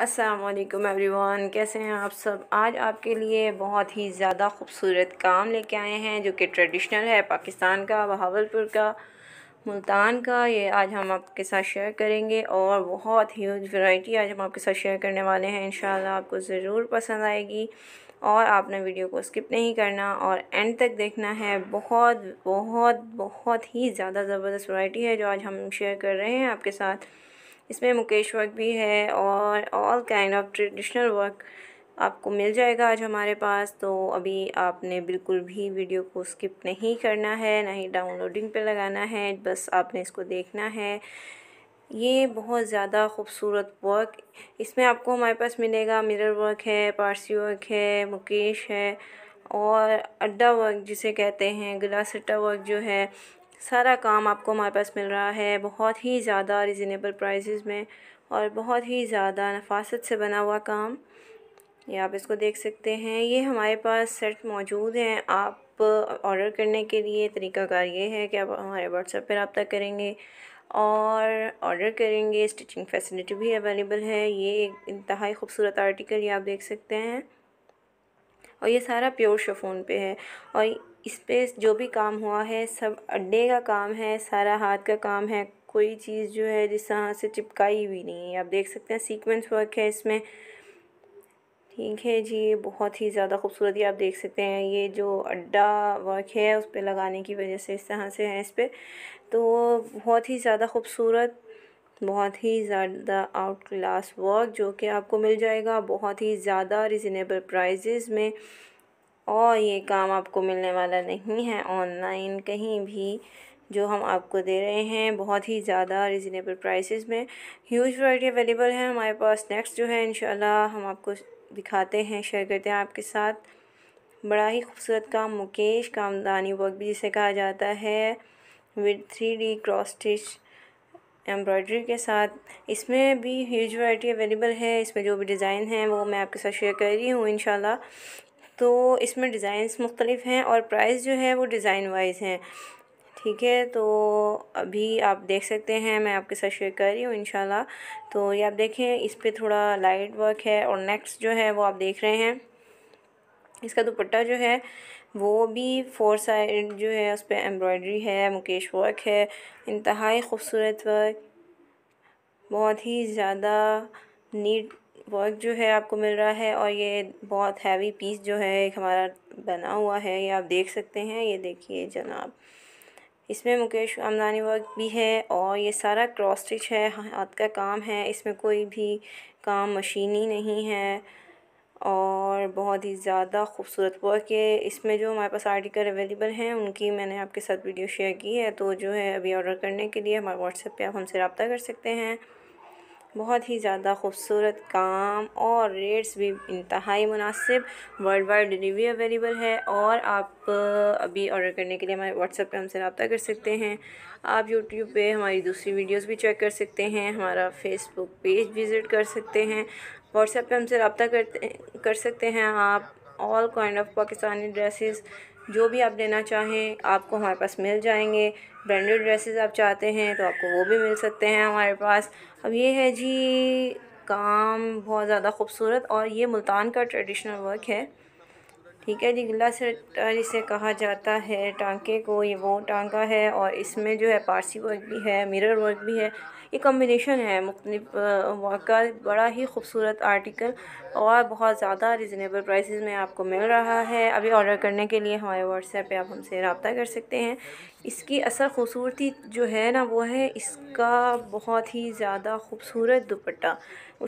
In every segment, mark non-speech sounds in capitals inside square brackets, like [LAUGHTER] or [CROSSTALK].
असलकम वालेकुम कैसे हैं आप सब आज आपके लिए बहुत ही ज़्यादा खूबसूरत काम लेके आए हैं जो कि ट्रेडिशनल है पाकिस्तान का बहावलपुर का मुल्तान का ये आज हम आपके साथ शेयर करेंगे और बहुत ही वैरायटी आज हम आपके साथ शेयर करने वाले हैं इन आपको ज़रूर पसंद आएगी और आपने वीडियो को स्किप नहीं करना और एंड तक देखना है बहुत बहुत बहुत ही ज़्यादा ज़बरदस्त वैरायटी है जो आज हम शेयर कर रहे हैं आपके साथ इसमें मुकेश वर्क भी है और all kind of traditional work आपको मिल जाएगा आज हमारे पास तो अभी आपने बिल्कुल भी वीडियो को स्किप नहीं करना है ना ही डाउनलोडिंग पे लगाना है बस आपने इसको देखना है ये बहुत ज़्यादा खूबसूरत वर्क इसमें आपको हमारे पास मिलेगा मिरर वर्क है पारसी वर्क है मुकेश है और अड्डा वर्क जिसे कहते हैं गिलास अड्डा वर्क जो है सारा काम आपको हमारे पास मिल रहा है बहुत ही ज़्यादा रिजनेबल प्राइसेस में और बहुत ही ज़्यादा नफासत से बना हुआ काम ये आप इसको देख सकते हैं ये हमारे पास सेट मौजूद हैं आप ऑर्डर करने के लिए तरीकाकार ये है कि आप हमारे व्हाट्सएप पर रबता करेंगे और ऑर्डर करेंगे स्टिचिंग फैसिलिटी भी अवेलेबल है ये एक इंतहाई खूबसूरत आर्टिकल ये आप देख सकते हैं और ये सारा प्योर शफोन पे है और इस पर जो भी काम हुआ है सब अड्डे का काम है सारा हाथ का काम है कोई चीज़ जो है जिस तरह से चिपकाई हुई नहीं है आप देख सकते हैं सीक्वेंस वर्क है इसमें ठीक है जी ये बहुत ही ज़्यादा खूबसूरत आप देख सकते हैं ये जो अड्डा वर्क है उस पर लगाने की वजह से इस तरह से है इस पर तो बहुत ही ज़्यादा खूबसूरत बहुत ही ज़्यादा आउट क्लास वर्क जो कि आपको मिल जाएगा बहुत ही ज़्यादा रिजनेबल प्राइजेज में और ये काम आपको मिलने वाला नहीं है ऑनलाइन कहीं भी जो हम आपको दे रहे हैं बहुत ही ज़्यादा रिजनेबल प्राइसेस में ह्यूज वराइटी अवेलेबल है हमारे पास नेक्स्ट जो है इन हम आपको दिखाते हैं शेयर करते हैं आपके साथ बड़ा ही खूबसूरत काम मुकेश कामदानी वर्क भी जिसे कहा जाता है with three D cross stitch embroidery के साथ इसमें भी ह्यूज वाइटी अवेलेबल है इसमें जो भी डिज़ाइन है वो मैं आपके साथ शेयर कर रही हूँ इन तो इसमें डिज़ाइंस मुख्तलिफ हैं और प्राइस जो है वो डिज़ाइन वाइज हैं ठीक है तो अभी आप देख सकते हैं मैं आपके साथ शेयर कर रही हूँ इन तो ये आप देखें इस पर थोड़ा लाइट वर्क है और नेक्स्ट जो है वो आप देख रहे हैं इसका दुपट्टा जो है वो भी फोर साइड जो है उस पर एम्ब्रॉयडरी है मुकेश वर्क है इंतहाई खूबसूरत वर्क बहुत ही ज़्यादा नीट वर्क जो है आपको मिल रहा है और ये बहुत हैवी पीस जो है एक हमारा बना हुआ है ये आप देख सकते हैं ये देखिए जनाब इसमें मुकेश आमदानी वर्क भी है और ये सारा क्रॉस स्टिच है हाथ का काम है इसमें कोई भी काम मशीनी नहीं है और बहुत ही ज़्यादा खूबसूरत वो है इसमें जो हमारे पास आर्टिकल अवेलेबल हैं उनकी मैंने आपके साथ वीडियो शेयर की है तो जो है अभी ऑर्डर करने के लिए हमारे व्हाट्सएप पे आप हमसे रबता कर सकते हैं बहुत ही ज़्यादा खूबसूरत काम और रेट्स भी इंतहाई मुनासिब वर्ल्ड वाइड डिलीवरी अवेलेबल है और आप अभी ऑर्डर करने के लिए हमारे व्हाट्सएप पे हमसे रबता कर सकते हैं आप यूट्यूब पे हमारी दूसरी वीडियोस भी चेक कर सकते हैं हमारा फेसबुक पेज विज़िट कर सकते हैं व्हाट्सएप पे हमसे रबता कर सकते हैं आप all kind of Pakistani dresses जो भी आप लेना चाहें आपको हमारे पास मिल जाएंगे ब्रांडेड ड्रेसेस आप चाहते हैं तो आपको वो भी मिल सकते हैं हमारे पास अब ये है जी काम बहुत ज़्यादा खूबसूरत और ये मुल्तान का ट्रेडिशनल वर्क है ठीक है जी गिला सेटर इसे कहा जाता है टांके को ये वो टांका है और इसमें जो है पारसी वर्क भी है मिरर वर्क भी है ये कम्बिनेशन है मुख्तलिफ का बड़ा ही खूबसूरत आर्टिकल और बहुत ज़्यादा रिजनेबल प्राइस में आपको मिल रहा है अभी ऑर्डर करने के लिए हमारे व्हाट्सएप पे आप हमसे रबता कर सकते हैं इसकी असल खूबसूरती जो है ना वो है इसका बहुत ही ज़्यादा खूबसूरत दुपट्टा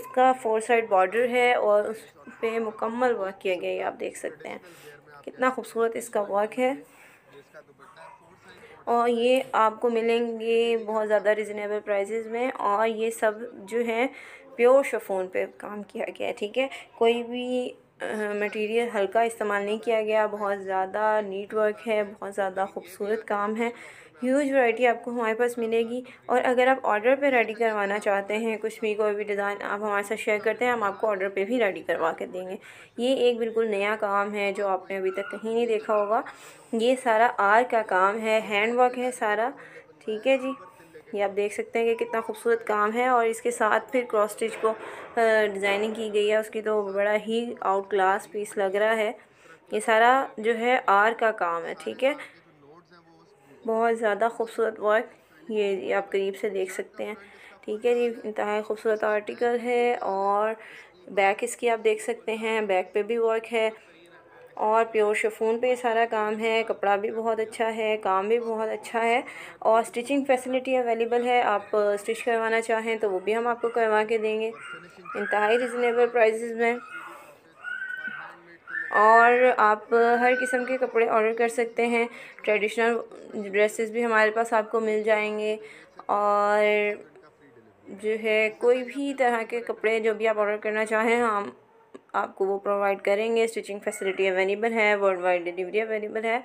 उसका फोर साइड बॉर्डर है और उस पर मुकम्मल वर्क किया गया है आप देख सकते हैं कितना खूबसूरत इसका वर्क है और ये आपको मिलेंगे बहुत ज़्यादा रिजनेबल प्राइसेस में और ये सब जो है प्योर शफोन पे काम किया गया है ठीक है कोई भी मटेरियल हल्का इस्तेमाल नहीं किया गया बहुत ज़्यादा नीट वर्क है बहुत ज़्यादा खूबसूरत काम है ह्यूज वैरायटी आपको हमारे पास मिलेगी और अगर आप ऑर्डर पे रेडी करवाना चाहते हैं कुछ भी कोई भी डिज़ाइन आप हमारे साथ शेयर करते हैं हम आपको ऑर्डर पे भी रेडी करवा के देंगे ये एक बिल्कुल नया काम है जो आपने अभी तक कहीं नहीं देखा होगा ये सारा आर का काम है हैंड वर्क है सारा ठीक है जी ये आप देख सकते हैं कि कितना खूबसूरत काम है और इसके साथ फिर क्रॉस स्टिच को डिज़ाइनिंग की गई है उसकी तो बड़ा ही आउट क्लास पीस लग रहा है ये सारा जो है आर का काम है ठीक है बहुत ज़्यादा खूबसूरत वर्क ये आप करीब से देख सकते हैं ठीक है ये इंतहा खूबसूरत आर्टिकल है और बैक इसकी आप देख सकते हैं बैक पे भी वर्क है और प्योर शफून पे सारा काम है कपड़ा भी बहुत अच्छा है काम भी बहुत अच्छा है और स्टिचिंग फैसिलिटी अवेलेबल है आप स्टिच करवाना चाहें तो वो भी हम आपको करवा के देंगे इंतहाई रिजनेबल प्राइजेज़ में और आप हर किस्म के कपड़े ऑर्डर कर सकते हैं ट्रेडिशनल ड्रेसेस भी हमारे पास आपको मिल जाएंगे और जो है कोई भी तरह के कपड़े जो भी आप ऑर्डर करना चाहें हम आपको वो प्रोवाइड करेंगे स्टिचिंग फैसिलिटी अवेलेबल है वर्ल्ड वाइड डिलीवरी अवेलेबल है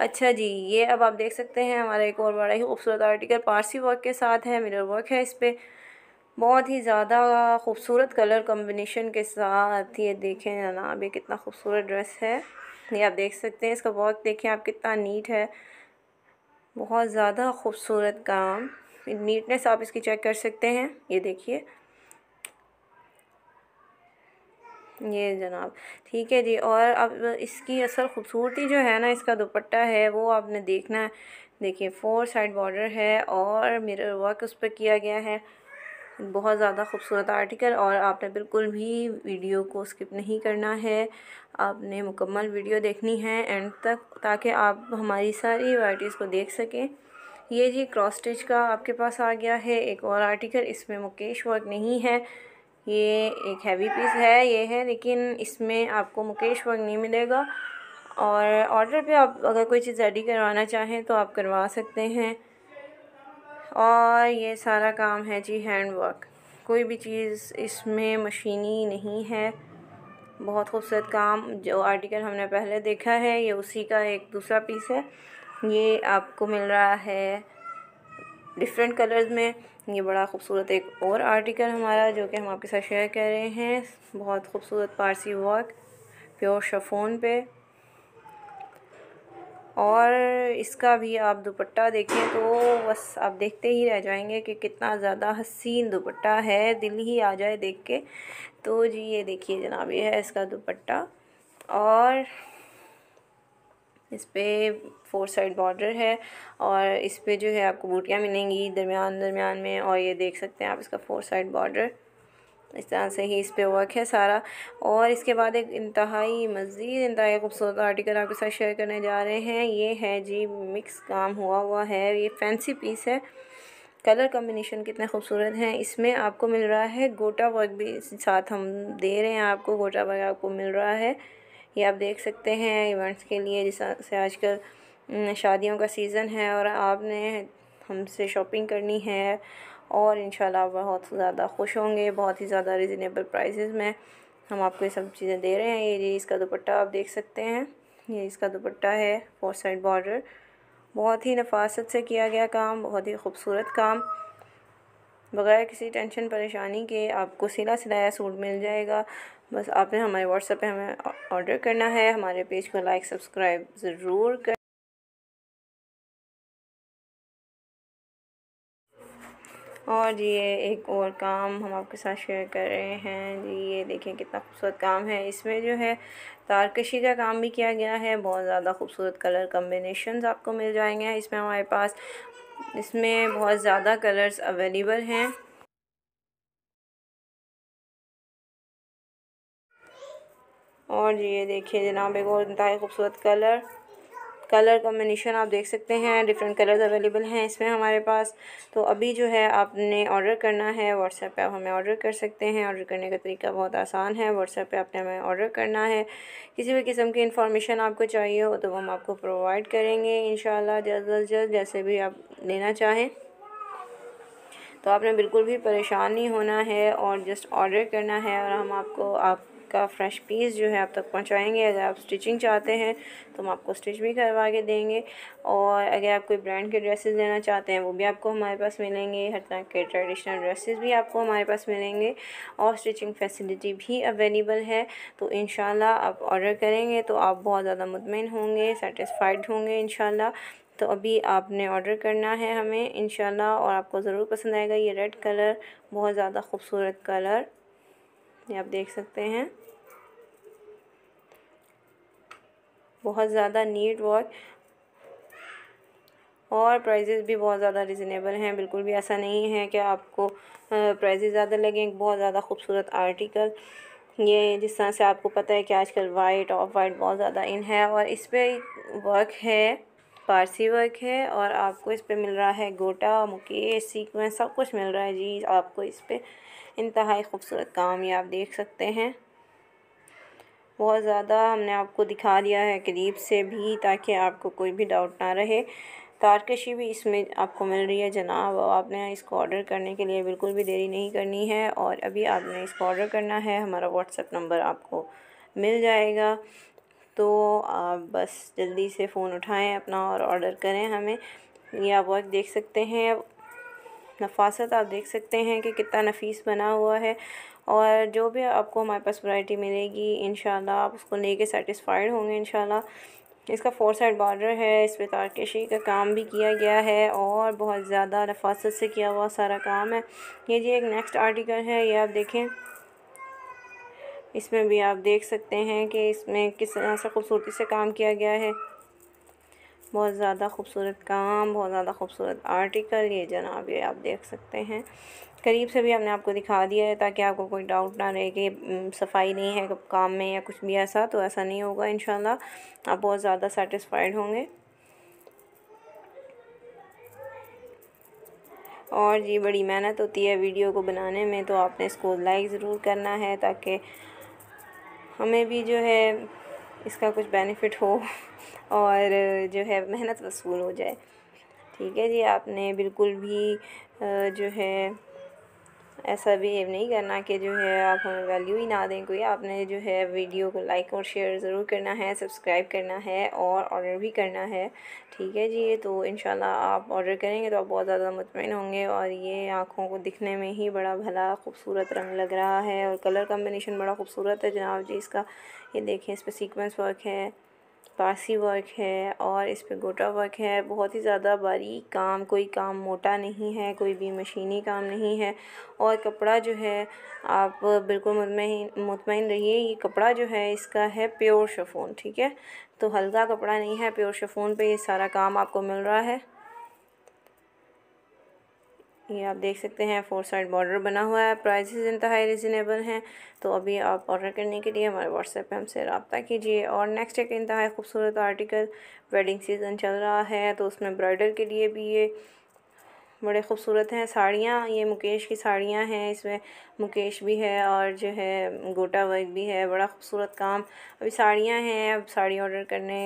अच्छा जी ये अब आप देख सकते हैं हमारा एक और बड़ा ही खूबसूरत आर्टिकल पारसी वर्क के साथ है मिरर वर्क है इस पर बहुत ही ज़्यादा खूबसूरत कलर कॉम्बिनेशन के साथ ये देखें जनाब ये कितना खूबसूरत ड्रेस है ये आप देख सकते हैं इसका बहुत देखें आप कितना नीट है बहुत ज़्यादा खूबसूरत काम नीटनेस आप इसकी चेक कर सकते हैं ये देखिए ये जनाब ठीक है जी और अब इसकी असल खूबसूरती जो है ना इसका दुपट्टा है वो आपने देखना है देखिए फोर साइड बॉर्डर है और मिरर वर्क उस पर किया गया है बहुत ज़्यादा खूबसूरत आर्टिकल और आपने बिल्कुल भी वीडियो को स्किप नहीं करना है आपने मुकम्मल वीडियो देखनी है एंड तक ताकि आप हमारी सारी वराइटीज़ को देख सकें ये जी क्रॉस स्टिच का आपके पास आ गया है एक और आर्टिकल इसमें मुकेश वर्क नहीं है ये एक हैवी पीस है ये है लेकिन इसमें आपको मुकेश वर्क नहीं मिलेगा और ऑर्डर पे आप अगर कोई चीज़ रेडी करवाना चाहें तो आप करवा सकते हैं और ये सारा काम है जी हैंड वर्क कोई भी चीज़ इसमें मशीनी नहीं है बहुत खूबसूरत काम जो आर्टिकल हमने पहले देखा है ये उसी का एक दूसरा पीस है ये आपको मिल रहा है डिफरेंट कलर्स में ये बड़ा खूबसूरत एक और आर्टिकल हमारा जो कि हम आपके साथ शेयर कर रहे हैं बहुत खूबसूरत पारसी वर्क प्योर शफोन पे और इसका भी आप दुपट्टा देखें तो बस आप देखते ही रह जाएंगे कि कितना ज़्यादा हसीन दुपट्टा है दिल ही आ जाए देख के तो जी ये देखिए जनाब ये है इसका दुपट्टा और इस पर फोर साइड बॉर्डर है और इस पर जो है आपको बूटियाँ मिलेंगी दरमियान दरमियान में और ये देख सकते हैं आप इसका फोर साइड बॉर्डर इस तरह से ही इस पर वर्क है सारा और इसके बाद एक इंतहाई मज़ीद इंतहाई खूबसूरत आर्टिकल आपके साथ शेयर करने जा रहे हैं ये है जी मिक्स काम हुआ हुआ है ये फैंसी पीस है कलर कम्बिनेशन कितने खूबसूरत हैं इसमें आपको मिल रहा है गोटा वर्क भी साथ हम दे रहे हैं आपको गोटा वर्क आपको मिल रहा है ये आप देख सकते हैं इवेंट्स के लिए जिससे आजकल शादियों का सीज़न है और आपने हमसे शॉपिंग करनी है और इन बहुत ज़्यादा खुश होंगे बहुत ही ज़्यादा रिजनेबल प्राइजेज़ में हम आपको ये सब चीज़ें दे रहे हैं ये इसका दुपट्टा आप देख सकते हैं ये इसका दुपट्टा है फोर साइड बॉर्डर बहुत ही नफासत से किया गया काम बहुत ही खूबसूरत काम बगैर किसी टेंशन परेशानी के आपको सिला सिलाया सूट मिल जाएगा बस आपने हमारे व्हाट्सएप पे हमें ऑर्डर करना है हमारे पेज को लाइक सब्सक्राइब ज़रूर कर और ये एक और काम हम आपके साथ शेयर कर रहे हैं जी ये देखें कितना खूबसूरत काम है इसमें जो है तारकशी का काम भी किया गया है बहुत ज़्यादा खूबसूरत कलर कम्बिनेशन आपको मिल जाएंगे इसमें हमारे पास इसमें बहुत ज़्यादा कलर्स अवेलेबल हैं और ये देखिए जनाब एक और इंतहा खूबसूरत कलर कलर कॉम्बिनेशन आप देख सकते हैं डिफरेंट कलर्स अवेलेबल हैं इसमें हमारे पास तो अभी जो है आपने ऑर्डर करना है व्हाट्सएप पे आप हमें ऑर्डर कर सकते हैं ऑर्डर करने का तरीका बहुत आसान है व्हाट्सएप पे आपने हमें ऑर्डर करना है किसी भी किस्म की इन्फॉर्मेशन आपको चाहिए हो तो हम आपको प्रोवाइड करेंगे इन जल्द अज जल्द जैसे भी आप लेना चाहें तो आपने बिल्कुल भी परेशान नहीं होना है और जस्ट ऑर्डर करना है और हम आपको आप का फ्रेश पीस जो है आप तक पहुंचाएंगे अगर आप स्टिचिंग चाहते हैं तो हम आपको स्टिच भी करवा के देंगे और अगर आप कोई ब्रांड के ड्रेसेस लेना चाहते हैं वो भी आपको हमारे पास मिलेंगे हर तरह के ट्रेडिशनल ड्रेसेस भी आपको हमारे पास मिलेंगे और स्टिचिंग फैसिलिटी भी अवेलेबल है तो इन आप ऑर्डर करेंगे तो आप बहुत ज़्यादा मुतमिन होंगे सेटिसफाइड होंगे इन तो अभी आपने ऑर्डर करना है हमें इन और आपको ज़रूर पसंद आएगा ये रेड कलर बहुत ज़्यादा खूबसूरत कलर ये आप देख सकते हैं बहुत ज़्यादा नीट वॉच और प्राइजेस भी बहुत ज़्यादा रिजनेबल हैं बिल्कुल भी ऐसा नहीं है कि आपको प्राइजेस ज़्यादा लगें बहुत ज़्यादा खूबसूरत आर्टिकल ये जिस तरह से आपको पता है कि आजकल वाइट ऑफ वाइट बहुत ज़्यादा इन है और इस पर वर्क है पारसी वर्क है और आपको इस पर मिल रहा है गोटा मुकेश सीकवें सब कुछ मिल रहा है जी आपको इस पर इंतहाई खूबसूरत काम ये आप देख सकते हैं बहुत ज़्यादा हमने आपको दिखा दिया है करीब से भी ताकि आपको कोई भी डाउट ना रहे तारकशी भी इसमें आपको मिल रही है जनाब और आपने इसको ऑर्डर करने के लिए बिल्कुल भी देरी नहीं करनी है और अभी आपने इसको ऑर्डर करना है हमारा व्हाट्सएप नंबर आपको मिल जाएगा तो आप बस जल्दी से फ़ोन उठाएं अपना और ऑर्डर करें हमें ये आप वक्त देख सकते हैं नफासत आप देख सकते हैं कि कितना नफीस बना हुआ है और जो भी आपको हमारे पास वैरायटी मिलेगी इन आप उसको लेके सेटिस्फाइड होंगे इन इसका फोर साइड बॉर्डर है इस पर तारकशी का काम भी किया गया है और बहुत ज़्यादा नफासत से किया हुआ सारा काम है ये जी एक नेक्स्ट आर्टिकल है ये आप देखें इसमें भी आप देख सकते हैं कि इसमें किस तरह से खूबसूरती से काम किया गया है बहुत ज़्यादा खूबसूरत काम बहुत ज़्यादा खूबसूरत आर्टिकल ये जनाब ये आप देख सकते हैं करीब से भी हमने आपको दिखा दिया है ताकि आपको कोई डाउट ना रहे कि सफाई नहीं है काम में या कुछ भी ऐसा तो ऐसा नहीं होगा इन आप बहुत ज़्यादा सेटिस्फाइड होंगे और जी बड़ी मेहनत होती है वीडियो को बनाने में तो आपने इसको लाइक ज़रूर करना है ताकि हमें भी जो है इसका कुछ बेनिफिट हो [LAUGHS] और जो है मेहनत वसूल हो जाए ठीक है जी आपने बिल्कुल भी जो है ऐसा बिहेव नहीं करना कि जो है आप हमें वैल्यू ही ना दें कोई आपने जो है वीडियो को लाइक और शेयर ज़रूर करना है सब्सक्राइब करना है और ऑर्डर भी करना है ठीक है जी तो इन आप ऑर्डर करेंगे तो आप बहुत ज़्यादा मुतमिन होंगे और ये आँखों को दिखने में ही बड़ा भला खूबसूरत रंग लग रहा है और कलर कम्बिनेशन बड़ा खूबसूरत है जनाब जी इसका ये देखें इस पर सीकवेंस वर्क है पासी वर्क है और इस पे गोटा वर्क है बहुत ही ज़्यादा बारीक काम कोई काम मोटा नहीं है कोई भी मशीनी काम नहीं है और कपड़ा जो है आप बिल्कुल मुतमिन मुतमिन रहिए ये कपड़ा जो है इसका है प्योर शफोन ठीक है तो हल्का कपड़ा नहीं है प्योर शफोन पे ये सारा काम आपको मिल रहा है ये आप देख सकते हैं फोर साइड बॉर्डर बना हुआ है प्राइजेज इंतहाई रिजनेबल हैं तो अभी आप ऑर्डर करने के लिए हमारे व्हाट्सएप पे हमसे रबता कीजिए और नेक्स्ट एक इंतहाई खूबसूरत आर्टिकल वेडिंग सीज़न चल रहा है तो उसमें ब्राइडल के लिए भी ये बड़े खूबसूरत हैं साड़ियाँ ये मुकेश की साड़ियाँ हैं इसमें मुकेश भी है और जो है गोटा वर्क भी है बड़ा खूबसूरत काम अभी साड़ियाँ हैं अब साड़ी ऑर्डर करने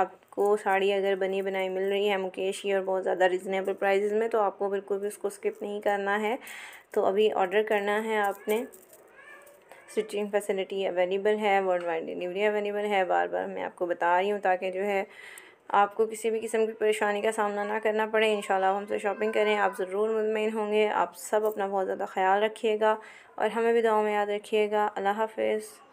आप आपको साड़ी अगर बनी बनाई मिल रही है मुकेश ही और बहुत ज़्यादा रिजनेबल प्राइजेज़ में तो आपको बिल्कुल भी उसको स्किप नहीं करना है तो अभी ऑर्डर करना है आपने स्टिचिंग फैसिलिटी अवेलेबल है वर्ल्ड वाइड डिलीवरी अवेलेबल है बार बार मैं आपको बता रही हूँ ताकि जो है आपको किसी भी किस्म की परेशानी का सामना ना करना पड़े इन आप हमसे शॉपिंग करें आप ज़रूर मुतमिन होंगे आप सब अपना बहुत ज़्यादा ख्याल रखिएगा और हमें भी दुआ में याद रखिएगा अल्लाह हाफिज़